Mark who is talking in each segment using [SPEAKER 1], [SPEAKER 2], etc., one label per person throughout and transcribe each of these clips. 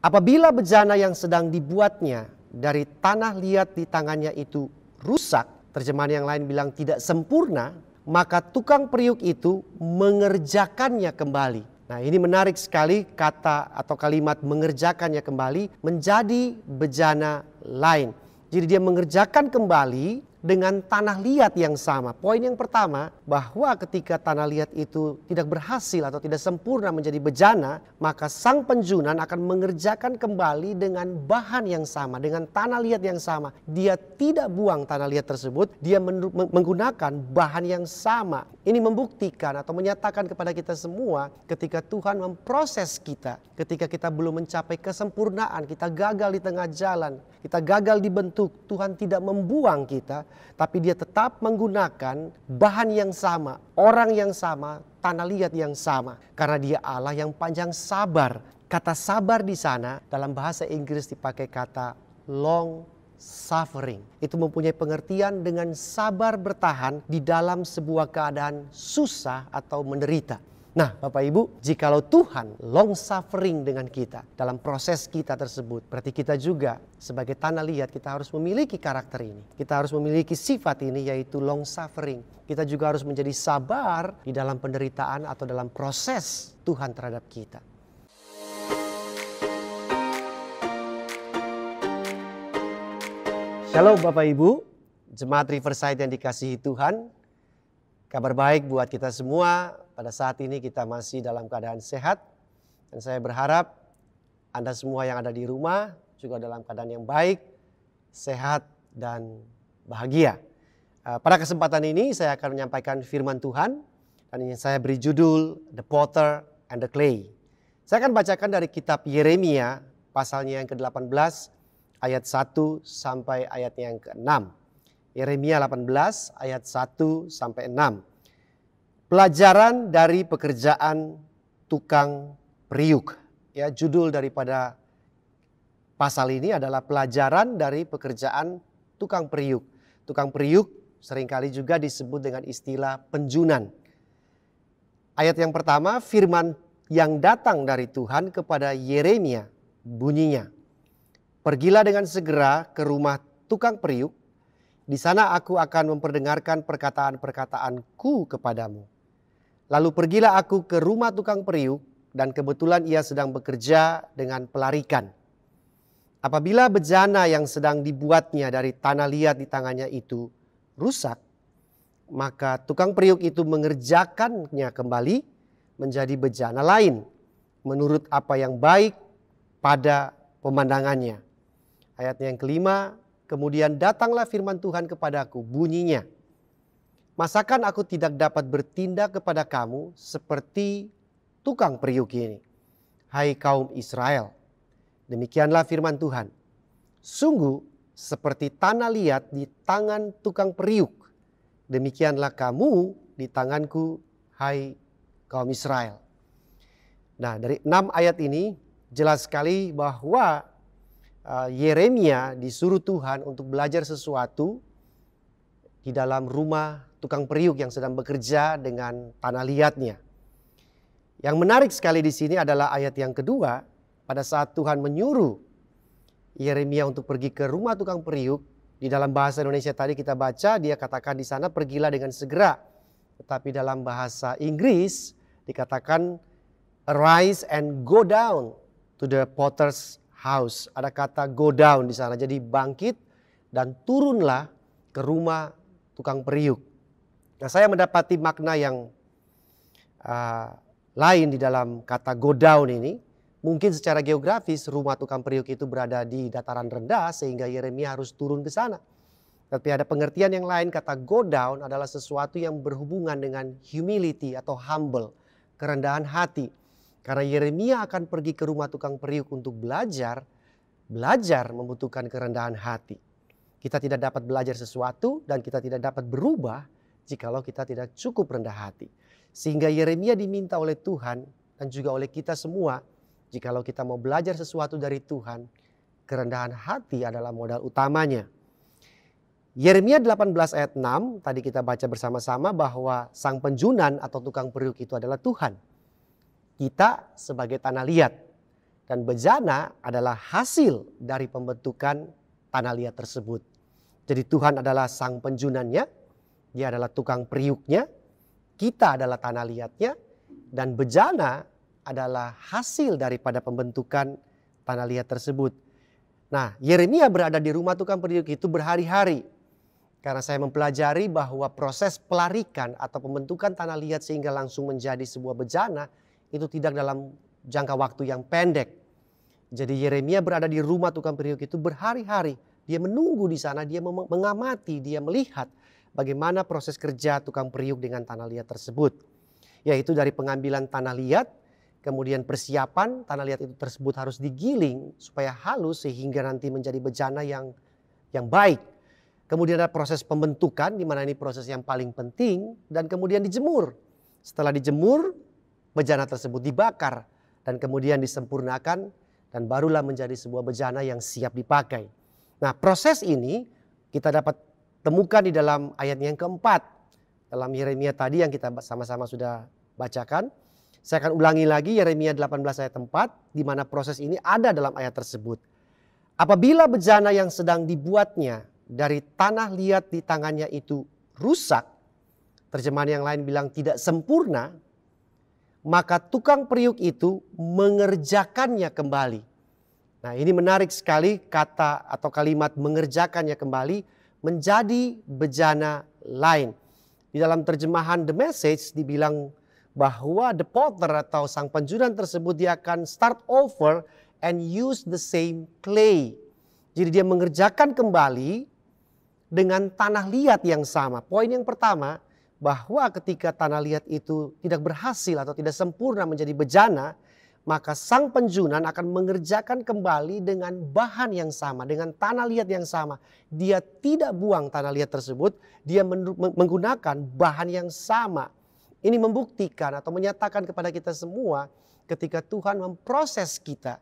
[SPEAKER 1] Apabila bejana yang sedang dibuatnya dari tanah liat di tangannya itu rusak, terjemahan yang lain bilang tidak sempurna, maka tukang periuk itu mengerjakannya kembali. Nah, ini menarik sekali kata atau kalimat mengerjakannya kembali menjadi bejana lain. Jadi dia mengerjakan kembali dengan tanah liat yang sama. Poin yang pertama, bahwa ketika tanah liat itu tidak berhasil atau tidak sempurna menjadi bejana, maka sang penjunan akan mengerjakan kembali dengan bahan yang sama, dengan tanah liat yang sama. Dia tidak buang tanah liat tersebut, dia menggunakan bahan yang sama. Ini membuktikan atau menyatakan kepada kita semua ketika Tuhan memproses kita, ketika kita belum mencapai kesempurnaan, kita gagal di tengah jalan, kita gagal dibentuk, Tuhan tidak membuang kita, tapi dia tetap menggunakan bahan yang sama, orang yang sama, tanah liat yang sama karena dia Allah yang panjang sabar. Kata sabar di sana dalam bahasa Inggris dipakai kata long suffering. Itu mempunyai pengertian dengan sabar bertahan di dalam sebuah keadaan susah atau menderita. Nah, Bapak Ibu, jikalau Tuhan long suffering dengan kita dalam proses kita tersebut, berarti kita juga sebagai tanah liat kita harus memiliki karakter ini. Kita harus memiliki sifat ini yaitu long suffering. Kita juga harus menjadi sabar di dalam penderitaan atau dalam proses Tuhan terhadap kita. Halo, Bapak Ibu, jemaat Riverside yang dikasihi Tuhan, Kabar baik buat kita semua, pada saat ini kita masih dalam keadaan sehat. Dan saya berharap Anda semua yang ada di rumah juga dalam keadaan yang baik, sehat, dan bahagia. Eh, pada kesempatan ini saya akan menyampaikan firman Tuhan dan ini saya beri judul The Potter and the Clay. Saya akan bacakan dari kitab Yeremia pasalnya yang ke-18 ayat 1 sampai ayatnya yang ke-6. Yeremia 18 ayat 1 sampai 6. Pelajaran dari pekerjaan tukang periuk. Ya, judul daripada pasal ini adalah pelajaran dari pekerjaan tukang periuk. Tukang periuk seringkali juga disebut dengan istilah penjunan. Ayat yang pertama, firman yang datang dari Tuhan kepada Yeremia bunyinya. Pergilah dengan segera ke rumah tukang periuk di sana aku akan memperdengarkan perkataan-perkataanku kepadamu. Lalu pergilah aku ke rumah tukang periuk dan kebetulan ia sedang bekerja dengan pelarikan. Apabila bejana yang sedang dibuatnya dari tanah liat di tangannya itu rusak, maka tukang periuk itu mengerjakannya kembali menjadi bejana lain menurut apa yang baik pada pemandangannya. Ayat yang kelima, Kemudian datanglah firman Tuhan kepadaku bunyinya. Masakan aku tidak dapat bertindak kepada kamu seperti tukang periuk ini. Hai kaum Israel. Demikianlah firman Tuhan. Sungguh seperti tanah liat di tangan tukang periuk. Demikianlah kamu di tanganku, hai kaum Israel. Nah, dari enam ayat ini jelas sekali bahwa Eh, Yeremia disuruh Tuhan untuk belajar sesuatu di dalam rumah tukang periuk yang sedang bekerja dengan tanah liatnya. Yang menarik sekali di sini adalah ayat yang kedua pada saat Tuhan menyuruh Yeremia untuk pergi ke rumah tukang periuk di dalam bahasa Indonesia tadi kita baca dia katakan di sana pergilah dengan segera. Tetapi dalam bahasa Inggris dikatakan arise and go down to the potter's house. Ada kata go down di sana. Jadi bangkit dan turunlah ke rumah tukang periuk. Nah saya mendapati makna yang uh, lain di dalam kata go down ini. Mungkin secara geografis rumah tukang periuk itu berada di dataran rendah sehingga Yeremia harus turun ke sana. Tapi ada pengertian yang lain kata go down adalah sesuatu yang berhubungan dengan humility atau humble, kerendahan hati. Karena Yeremia akan pergi ke rumah tukang periuk untuk belajar, belajar membutuhkan kerendahan hati. Kita tidak dapat belajar sesuatu dan kita tidak dapat berubah jikalau kita tidak cukup rendah hati. Sehingga Yeremia diminta oleh Tuhan dan juga oleh kita semua jikalau kita mau belajar sesuatu dari Tuhan, kerendahan hati adalah modal utamanya. Yeremia 18 ayat 6 tadi kita baca bersama-sama bahwa sang penjunan atau tukang periuk itu adalah Tuhan kita sebagai tanah liat. Dan bejana adalah hasil dari pembentukan tanah liat tersebut. Jadi Tuhan adalah sang penjunannya, dia adalah tukang periuknya, kita adalah tanah liatnya, dan bejana adalah hasil daripada pembentukan tanah liat tersebut. Nah, Yeremia berada di rumah tukang periuk itu berhari-hari. Karena saya mempelajari bahwa proses pelarikan atau pembentukan tanah liat sehingga langsung menjadi sebuah bejana itu tidak dalam jangka waktu yang pendek. Jadi Yeremia berada di rumah tukang periuk itu berhari-hari. Dia menunggu di sana, dia mengamati, dia melihat bagaimana proses kerja tukang periuk dengan tanah liat tersebut. Yaitu dari pengambilan tanah liat, kemudian persiapan tanah liat itu tersebut harus digiling supaya halus sehingga nanti menjadi bejana yang yang baik. Kemudian ada proses pembentukan di mana ini proses yang paling penting dan kemudian dijemur. Setelah dijemur bejana tersebut dibakar dan kemudian disempurnakan dan barulah menjadi sebuah bejana yang siap dipakai. Nah, proses ini kita dapat temukan di dalam ayat yang keempat dalam Yeremia tadi yang kita sama-sama sudah bacakan. Saya akan ulangi lagi Yeremia 18 ayat 4 di mana proses ini ada dalam ayat tersebut. Apabila bejana yang sedang dibuatnya dari tanah liat di tangannya itu rusak, terjemahan yang lain bilang tidak sempurna, maka tukang periuk itu mengerjakannya kembali. Nah, ini menarik sekali kata atau kalimat mengerjakannya kembali menjadi bejana lain. Di dalam terjemahan The Message dibilang bahwa the potter atau sang penjuran tersebut dia akan start over and use the same clay. Jadi dia mengerjakan kembali dengan tanah liat yang sama. Poin yang pertama, bahwa ketika tanah liat itu tidak berhasil atau tidak sempurna menjadi bejana, maka sang penjunan akan mengerjakan kembali dengan bahan yang sama, dengan tanah liat yang sama. Dia tidak buang tanah liat tersebut, dia menggunakan bahan yang sama. Ini membuktikan atau menyatakan kepada kita semua ketika Tuhan memproses kita,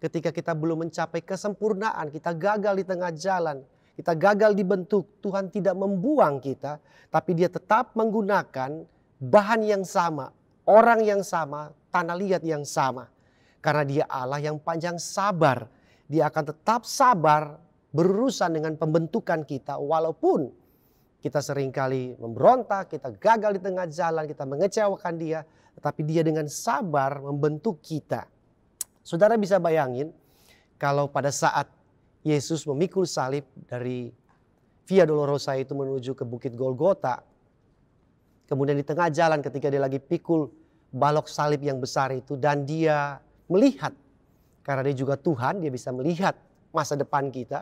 [SPEAKER 1] ketika kita belum mencapai kesempurnaan, kita gagal di tengah jalan, kita gagal dibentuk, Tuhan tidak membuang kita, tapi Dia tetap menggunakan bahan yang sama, orang yang sama, tanah liat yang sama. Karena Dia Allah yang panjang sabar, Dia akan tetap sabar berurusan dengan pembentukan kita walaupun kita seringkali memberontak, kita gagal di tengah jalan, kita mengecewakan Dia, tetapi Dia dengan sabar membentuk kita. Saudara bisa bayangin kalau pada saat Yesus memikul salib dari Via Dolorosa itu menuju ke Bukit Golgota. Kemudian di tengah jalan ketika dia lagi pikul balok salib yang besar itu dan dia melihat karena dia juga Tuhan, dia bisa melihat masa depan kita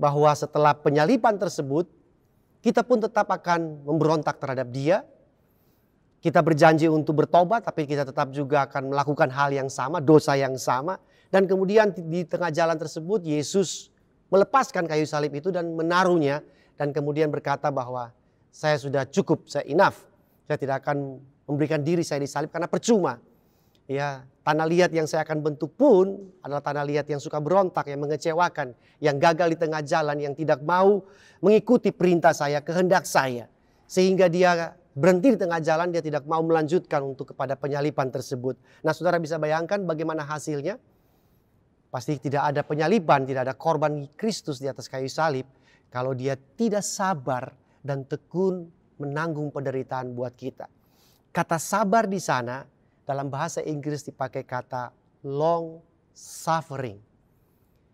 [SPEAKER 1] bahwa setelah penyalipan tersebut kita pun tetap akan memberontak terhadap dia. Kita berjanji untuk bertobat tapi kita tetap juga akan melakukan hal yang sama, dosa yang sama dan kemudian di tengah jalan tersebut Yesus melepaskan kayu salib itu dan menaruhnya dan kemudian berkata bahwa saya sudah cukup, saya enough. Saya tidak akan memberikan diri saya disalib karena percuma. Ya, tanah liat yang saya akan bentuk pun adalah tanah liat yang suka berontak, yang mengecewakan, yang gagal di tengah jalan, yang tidak mau mengikuti perintah saya, kehendak saya. Sehingga dia berhenti di tengah jalan, dia tidak mau melanjutkan untuk kepada penyalipan tersebut. Nah, saudara bisa bayangkan bagaimana hasilnya? Pasti tidak ada penyaliban, tidak ada korban Kristus di atas kayu salib kalau dia tidak sabar dan tekun menanggung penderitaan buat kita. Kata sabar di sana dalam bahasa Inggris dipakai kata long suffering.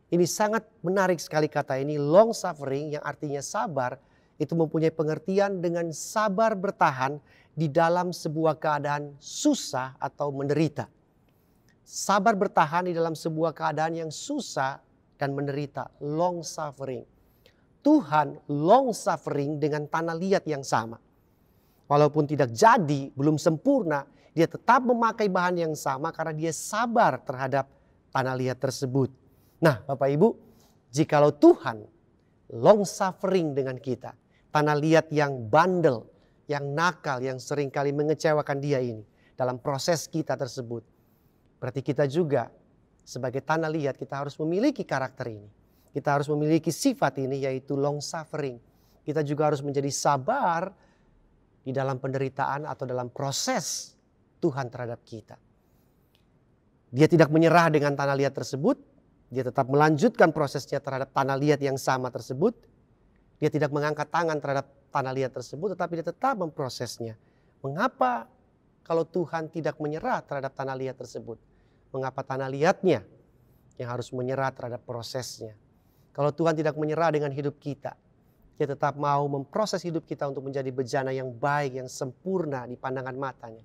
[SPEAKER 1] Ini sangat menarik sekali kata ini long suffering yang artinya sabar itu mempunyai pengertian dengan sabar bertahan di dalam sebuah keadaan susah atau menderita sabar bertahan di dalam sebuah keadaan yang susah dan menderita, long suffering. Tuhan long suffering dengan tanah liat yang sama. Walaupun tidak jadi, belum sempurna, dia tetap memakai bahan yang sama karena dia sabar terhadap tanah liat tersebut. Nah, Bapak Ibu, jikalau Tuhan long suffering dengan kita, tanah liat yang bandel, yang nakal, yang seringkali mengecewakan dia ini dalam proses kita tersebut, Berarti kita juga sebagai tanah liat kita harus memiliki karakter ini. Kita harus memiliki sifat ini yaitu long suffering. Kita juga harus menjadi sabar di dalam penderitaan atau dalam proses Tuhan terhadap kita. Dia tidak menyerah dengan tanah liat tersebut, dia tetap melanjutkan prosesnya terhadap tanah liat yang sama tersebut. Dia tidak mengangkat tangan terhadap tanah liat tersebut, tetapi dia tetap memprosesnya. Mengapa kalau Tuhan tidak menyerah terhadap tanah liat tersebut? Mengapa tanah liatnya yang harus menyerah terhadap prosesnya. Kalau Tuhan tidak menyerah dengan hidup kita, dia tetap mau memproses hidup kita untuk menjadi bejana yang baik, yang sempurna di pandangan matanya.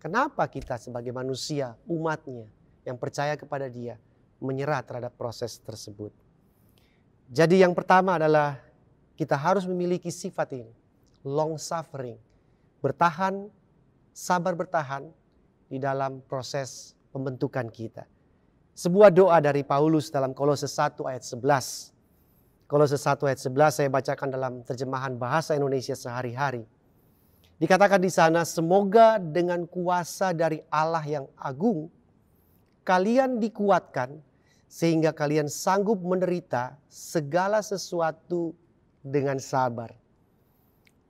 [SPEAKER 1] Kenapa kita sebagai manusia, umatnya, yang percaya kepada dia, menyerah terhadap proses tersebut. Jadi yang pertama adalah kita harus memiliki sifat ini. Long suffering. Bertahan, sabar bertahan di dalam proses pembentukan kita. Sebuah doa dari Paulus dalam Kolose 1 ayat 11. Kolose 1 ayat 11 saya bacakan dalam terjemahan bahasa Indonesia sehari-hari. Dikatakan di sana, semoga dengan kuasa dari Allah yang agung, kalian dikuatkan sehingga kalian sanggup menderita segala sesuatu dengan sabar.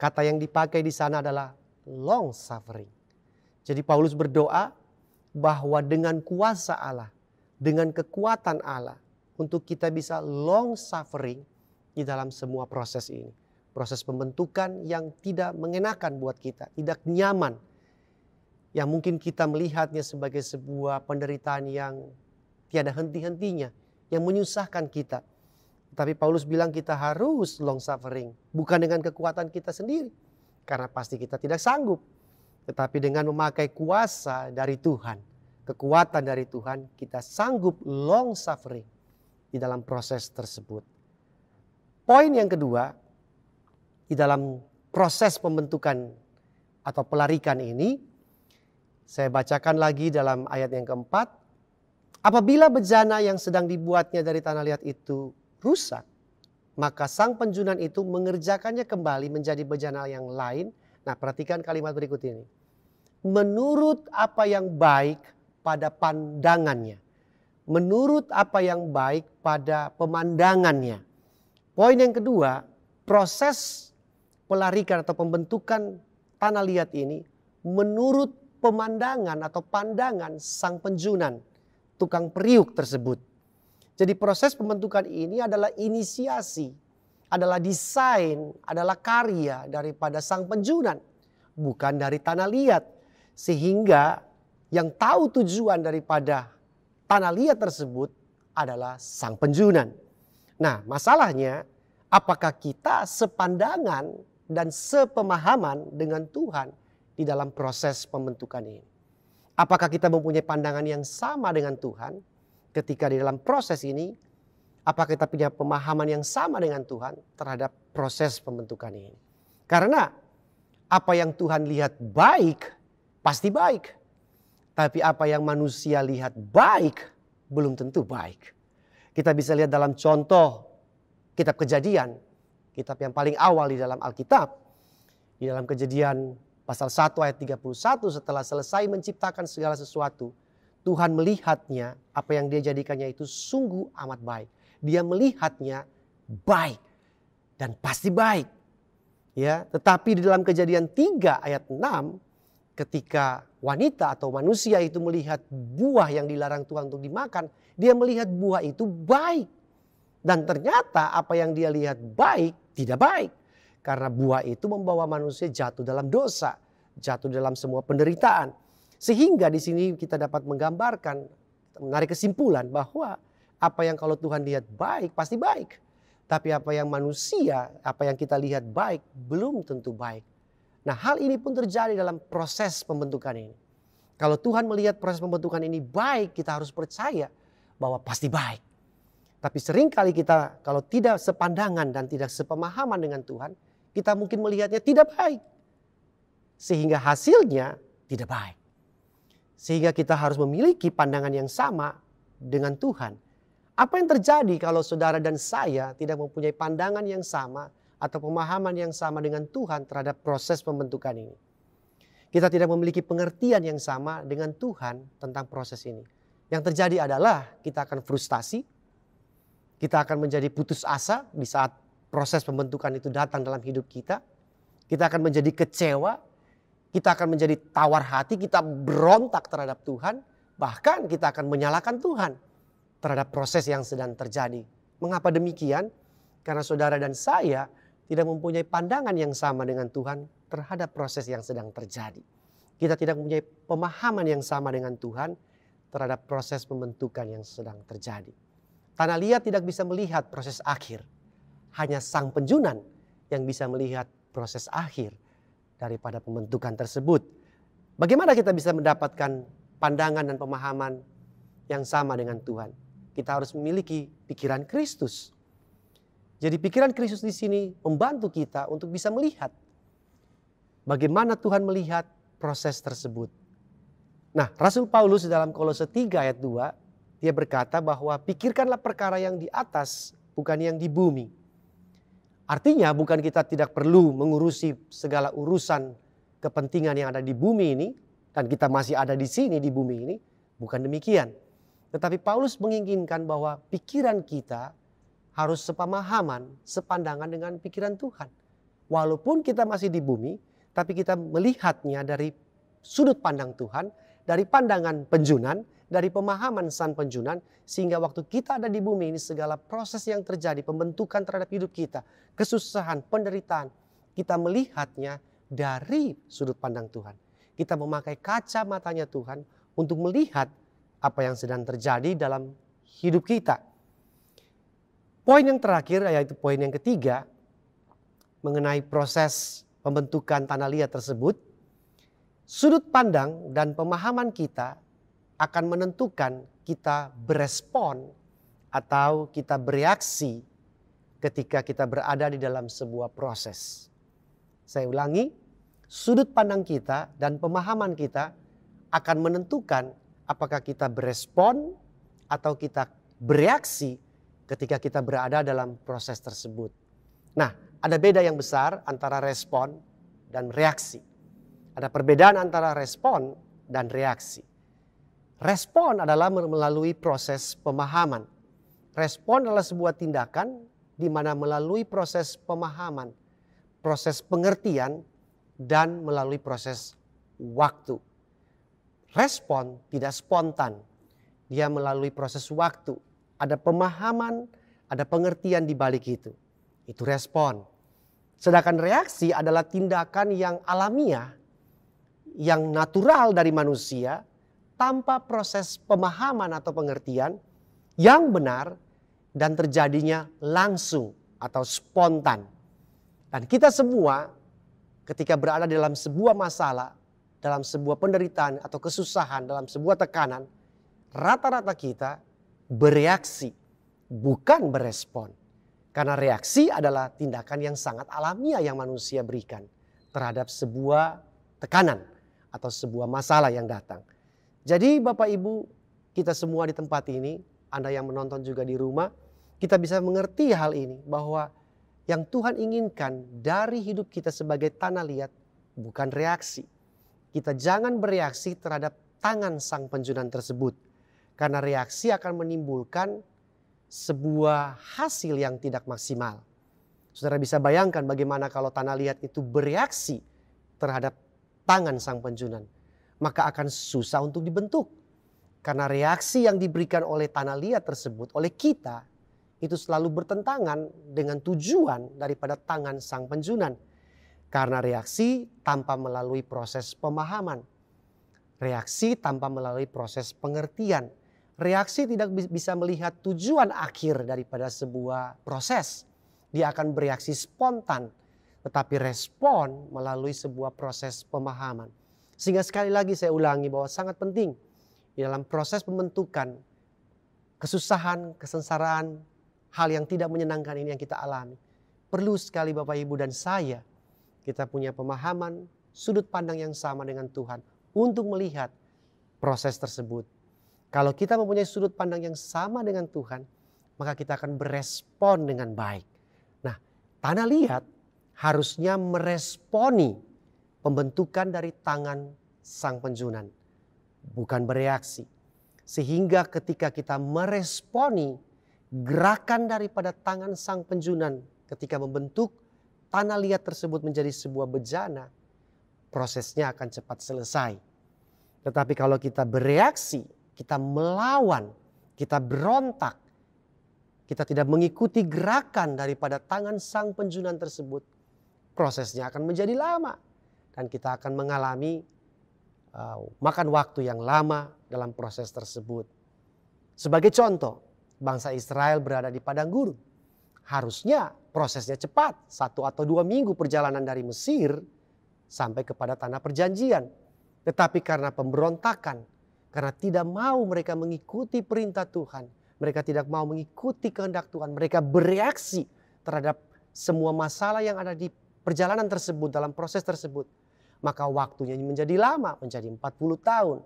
[SPEAKER 1] Kata yang dipakai di sana adalah long suffering. Jadi Paulus berdoa bahwa dengan kuasa Allah, dengan kekuatan Allah, untuk kita bisa long suffering di dalam semua proses ini. Proses pembentukan yang tidak mengenakan buat kita, tidak nyaman. Yang mungkin kita melihatnya sebagai sebuah penderitaan yang tiada henti-hentinya, yang menyusahkan kita. Tapi Paulus bilang kita harus long suffering, bukan dengan kekuatan kita sendiri. Karena pasti kita tidak sanggup, tetapi dengan memakai kuasa dari Tuhan kekuatan dari Tuhan, kita sanggup long suffering di dalam proses tersebut. Poin yang kedua, di dalam proses pembentukan atau pelarikan ini, saya bacakan lagi dalam ayat yang keempat. Apabila bejana yang sedang dibuatnya dari tanah liat itu rusak, maka sang penjunan itu mengerjakannya kembali menjadi bejana yang lain. Nah, perhatikan kalimat berikut ini. Menurut apa yang baik pada pandangannya. Menurut apa yang baik pada pemandangannya. Poin yang kedua, proses pelarikan atau pembentukan tanah liat ini menurut pemandangan atau pandangan sang penjunan, tukang periuk tersebut. Jadi proses pembentukan ini adalah inisiasi, adalah desain, adalah karya daripada sang penjunan, bukan dari tanah liat. Sehingga yang tahu tujuan daripada tanah liat tersebut adalah sang penjunan. Nah, masalahnya apakah kita sepandangan dan sepemahaman dengan Tuhan di dalam proses pembentukan ini? Apakah kita mempunyai pandangan yang sama dengan Tuhan ketika di dalam proses ini? Apakah kita punya pemahaman yang sama dengan Tuhan terhadap proses pembentukan ini? Karena apa yang Tuhan lihat baik pasti baik. Tapi apa yang manusia lihat baik belum tentu baik. Kita bisa lihat dalam contoh kitab kejadian. Kitab yang paling awal di dalam Alkitab. Di dalam kejadian pasal 1 ayat 31 setelah selesai menciptakan segala sesuatu. Tuhan melihatnya apa yang dia jadikannya itu sungguh amat baik. Dia melihatnya baik dan pasti baik. Ya, tetapi di dalam kejadian 3 ayat 6 ketika wanita atau manusia itu melihat buah yang dilarang Tuhan untuk dimakan, dia melihat buah itu baik. Dan ternyata apa yang dia lihat baik tidak baik. Karena buah itu membawa manusia jatuh dalam dosa, jatuh dalam semua penderitaan. Sehingga di sini kita dapat menggambarkan, menarik kesimpulan bahwa apa yang kalau Tuhan lihat baik pasti baik. Tapi apa yang manusia, apa yang kita lihat baik belum tentu baik. Nah hal ini pun terjadi dalam proses pembentukan ini. Kalau Tuhan melihat proses pembentukan ini baik, kita harus percaya bahwa pasti baik. Tapi seringkali kita kalau tidak sepandangan dan tidak sepemahaman dengan Tuhan, kita mungkin melihatnya tidak baik. Sehingga hasilnya tidak baik. Sehingga kita harus memiliki pandangan yang sama dengan Tuhan. Apa yang terjadi kalau saudara dan saya tidak mempunyai pandangan yang sama atau pemahaman yang sama dengan Tuhan terhadap proses pembentukan ini. Kita tidak memiliki pengertian yang sama dengan Tuhan tentang proses ini. Yang terjadi adalah kita akan frustasi, kita akan menjadi putus asa di saat proses pembentukan itu datang dalam hidup kita. Kita akan menjadi kecewa, kita akan menjadi tawar hati, kita berontak terhadap Tuhan, bahkan kita akan menyalahkan Tuhan terhadap proses yang sedang terjadi. Mengapa demikian? Karena saudara dan saya tidak mempunyai pandangan yang sama dengan Tuhan terhadap proses yang sedang terjadi. Kita tidak mempunyai pemahaman yang sama dengan Tuhan terhadap proses pembentukan yang sedang terjadi. Tanah liat tidak bisa melihat proses akhir. Hanya sang penjunan yang bisa melihat proses akhir daripada pembentukan tersebut. Bagaimana kita bisa mendapatkan pandangan dan pemahaman yang sama dengan Tuhan? Kita harus memiliki pikiran Kristus. Jadi pikiran Kristus di sini membantu kita untuk bisa melihat bagaimana Tuhan melihat proses tersebut. Nah, Rasul Paulus di dalam Kolose 3 ayat 2 dia berkata bahwa pikirkanlah perkara yang di atas bukan yang di bumi. Artinya bukan kita tidak perlu mengurusi segala urusan kepentingan yang ada di bumi ini kan kita masih ada di sini di bumi ini, bukan demikian. Tetapi Paulus menginginkan bahwa pikiran kita harus sepemahaman, sepandangan dengan pikiran Tuhan. Walaupun kita masih di bumi, tapi kita melihatnya dari sudut pandang Tuhan, dari pandangan penjunan, dari pemahaman san penjunan, sehingga waktu kita ada di bumi ini segala proses yang terjadi, pembentukan terhadap hidup kita, kesusahan, penderitaan, kita melihatnya dari sudut pandang Tuhan. Kita memakai kacamatanya Tuhan untuk melihat apa yang sedang terjadi dalam hidup kita. Poin yang terakhir yaitu poin yang ketiga mengenai proses pembentukan tanah liat tersebut. Sudut pandang dan pemahaman kita akan menentukan kita berespon atau kita bereaksi ketika kita berada di dalam sebuah proses. Saya ulangi, sudut pandang kita dan pemahaman kita akan menentukan apakah kita berespon atau kita bereaksi ketika kita berada dalam proses tersebut. Nah, ada beda yang besar antara respon dan reaksi. Ada perbedaan antara respon dan reaksi. Respon adalah melalui proses pemahaman. Respon adalah sebuah tindakan di mana melalui proses pemahaman, proses pengertian, dan melalui proses waktu. Respon tidak spontan, dia melalui proses waktu ada pemahaman, ada pengertian di balik itu. Itu respon. Sedangkan reaksi adalah tindakan yang alamiah, yang natural dari manusia tanpa proses pemahaman atau pengertian yang benar dan terjadinya langsung atau spontan. Dan kita semua ketika berada dalam sebuah masalah, dalam sebuah penderitaan atau kesusahan, dalam sebuah tekanan, rata-rata kita bereaksi, bukan berespon. Karena reaksi adalah tindakan yang sangat alamiah yang manusia berikan terhadap sebuah tekanan atau sebuah masalah yang datang. Jadi Bapak Ibu, kita semua di tempat ini, Anda yang menonton juga di rumah, kita bisa mengerti hal ini bahwa yang Tuhan inginkan dari hidup kita sebagai tanah liat bukan reaksi. Kita jangan bereaksi terhadap tangan sang penjunan tersebut karena reaksi akan menimbulkan sebuah hasil yang tidak maksimal. Saudara bisa bayangkan bagaimana kalau tanah liat itu bereaksi terhadap tangan sang penjunan. Maka akan susah untuk dibentuk. Karena reaksi yang diberikan oleh tanah liat tersebut, oleh kita, itu selalu bertentangan dengan tujuan daripada tangan sang penjunan. Karena reaksi tanpa melalui proses pemahaman. Reaksi tanpa melalui proses pengertian reaksi tidak bisa melihat tujuan akhir daripada sebuah proses. Dia akan bereaksi spontan, tetapi respon melalui sebuah proses pemahaman. Sehingga sekali lagi saya ulangi bahwa sangat penting di dalam proses pembentukan kesusahan, kesensaraan, hal yang tidak menyenangkan ini yang kita alami. Perlu sekali Bapak Ibu dan saya kita punya pemahaman, sudut pandang yang sama dengan Tuhan untuk melihat proses tersebut kalau kita mempunyai sudut pandang yang sama dengan Tuhan, maka kita akan berespon dengan baik. Nah, tanah liat harusnya meresponi pembentukan dari tangan sang penjunan, bukan bereaksi. Sehingga ketika kita meresponi gerakan daripada tangan sang penjunan ketika membentuk tanah liat tersebut menjadi sebuah bejana, prosesnya akan cepat selesai. Tetapi kalau kita bereaksi kita melawan, kita berontak, kita tidak mengikuti gerakan daripada tangan sang penjunan tersebut, prosesnya akan menjadi lama dan kita akan mengalami uh, makan waktu yang lama dalam proses tersebut. Sebagai contoh, bangsa Israel berada di padang gurun. Harusnya prosesnya cepat, satu atau dua minggu perjalanan dari Mesir sampai kepada tanah perjanjian. Tetapi karena pemberontakan, karena tidak mau mereka mengikuti perintah Tuhan. Mereka tidak mau mengikuti kehendak Tuhan. Mereka bereaksi terhadap semua masalah yang ada di perjalanan tersebut, dalam proses tersebut. Maka waktunya menjadi lama, menjadi 40 tahun.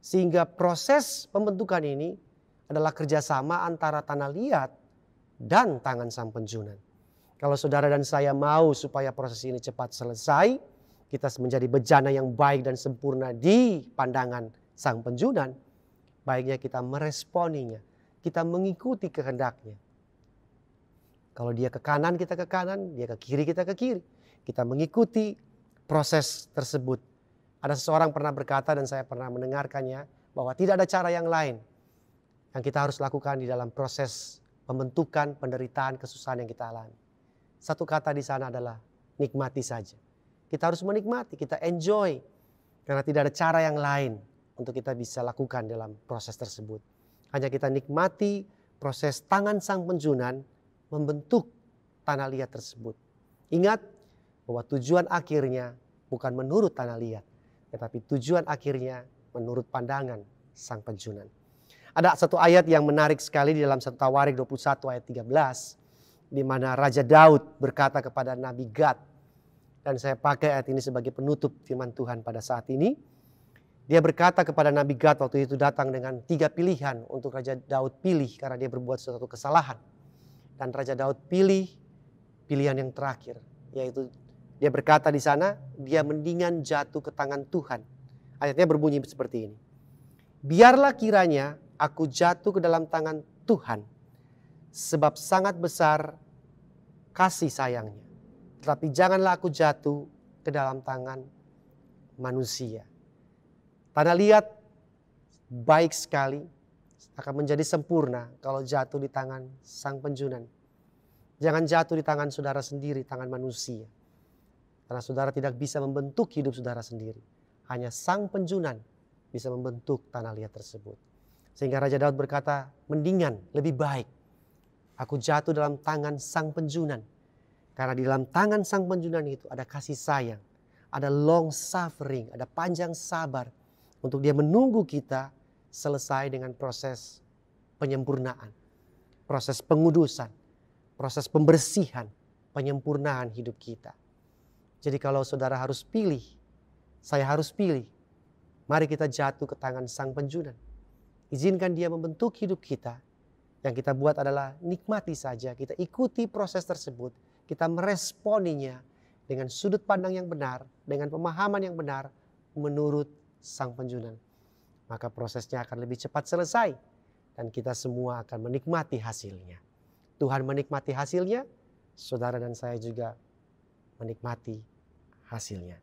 [SPEAKER 1] Sehingga proses pembentukan ini adalah kerjasama antara tanah liat dan tangan sang penjunan. Kalau saudara dan saya mau supaya proses ini cepat selesai, kita menjadi bejana yang baik dan sempurna di pandangan sang penjunan, baiknya kita meresponinya, kita mengikuti kehendaknya. Kalau dia ke kanan, kita ke kanan, dia ke kiri, kita ke kiri. Kita mengikuti proses tersebut. Ada seseorang pernah berkata dan saya pernah mendengarkannya bahwa tidak ada cara yang lain yang kita harus lakukan di dalam proses pembentukan penderitaan kesusahan yang kita alami. Satu kata di sana adalah nikmati saja. Kita harus menikmati, kita enjoy karena tidak ada cara yang lain untuk kita bisa lakukan dalam proses tersebut. Hanya kita nikmati proses tangan sang penjunan membentuk tanah liat tersebut. Ingat bahwa tujuan akhirnya bukan menurut tanah liat, tetapi tujuan akhirnya menurut pandangan sang penjunan. Ada satu ayat yang menarik sekali di dalam 1 Tawarik 21 ayat 13 di mana Raja Daud berkata kepada Nabi Gad dan saya pakai ayat ini sebagai penutup firman Tuhan pada saat ini. Dia berkata kepada Nabi Gad waktu itu datang dengan tiga pilihan untuk Raja Daud pilih karena dia berbuat suatu kesalahan. Dan Raja Daud pilih pilihan yang terakhir yaitu dia berkata di sana dia mendingan jatuh ke tangan Tuhan. Ayatnya berbunyi seperti ini. Biarlah kiranya aku jatuh ke dalam tangan Tuhan sebab sangat besar kasih sayangnya. Tetapi janganlah aku jatuh ke dalam tangan manusia. Karena lihat baik sekali akan menjadi sempurna kalau jatuh di tangan sang penjunan. Jangan jatuh di tangan saudara sendiri, tangan manusia. Karena saudara tidak bisa membentuk hidup saudara sendiri. Hanya sang penjunan bisa membentuk tanah liat tersebut. Sehingga Raja Daud berkata, mendingan, lebih baik. Aku jatuh dalam tangan sang penjunan. Karena di dalam tangan sang penjunan itu ada kasih sayang, ada long suffering, ada panjang sabar, untuk dia menunggu kita selesai dengan proses penyempurnaan, proses pengudusan, proses pembersihan, penyempurnaan hidup kita. Jadi kalau saudara harus pilih, saya harus pilih. Mari kita jatuh ke tangan Sang Penjunan. Izinkan dia membentuk hidup kita. Yang kita buat adalah nikmati saja, kita ikuti proses tersebut, kita meresponinya dengan sudut pandang yang benar, dengan pemahaman yang benar, menurut Sang Penjunan. Maka prosesnya akan lebih cepat selesai dan kita semua akan menikmati hasilnya. Tuhan menikmati hasilnya, saudara dan saya juga menikmati hasilnya.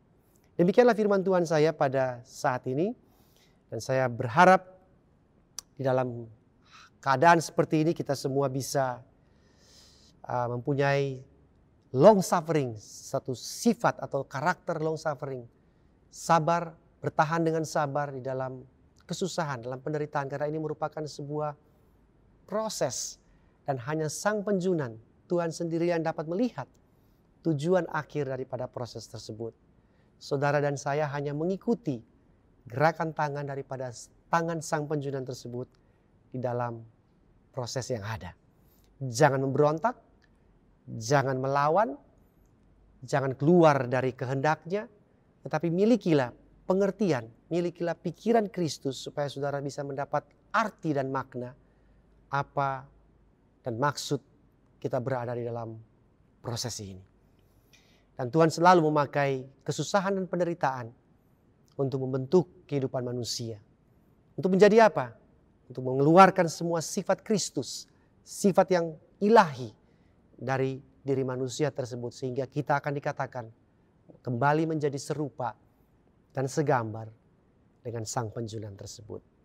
[SPEAKER 1] Demikianlah firman Tuhan saya pada saat ini dan saya berharap di dalam keadaan seperti ini kita semua bisa uh, mempunyai long suffering, satu sifat atau karakter long suffering, sabar bertahan dengan sabar di dalam kesusahan, dalam penderitaan karena ini merupakan sebuah proses dan hanya Sang Penjunan, Tuhan sendiri yang dapat melihat tujuan akhir daripada proses tersebut. Saudara dan saya hanya mengikuti gerakan tangan daripada tangan Sang Penjunan tersebut di dalam proses yang ada. Jangan memberontak, jangan melawan, jangan keluar dari kehendaknya, tetapi milikilah pengertian, milikilah pikiran Kristus supaya saudara bisa mendapat arti dan makna apa dan maksud kita berada di dalam proses ini. Dan Tuhan selalu memakai kesusahan dan penderitaan untuk membentuk kehidupan manusia. Untuk menjadi apa? Untuk mengeluarkan semua sifat Kristus, sifat yang ilahi dari diri manusia tersebut sehingga kita akan dikatakan kembali menjadi serupa dan segambar dengan sang penjualan tersebut.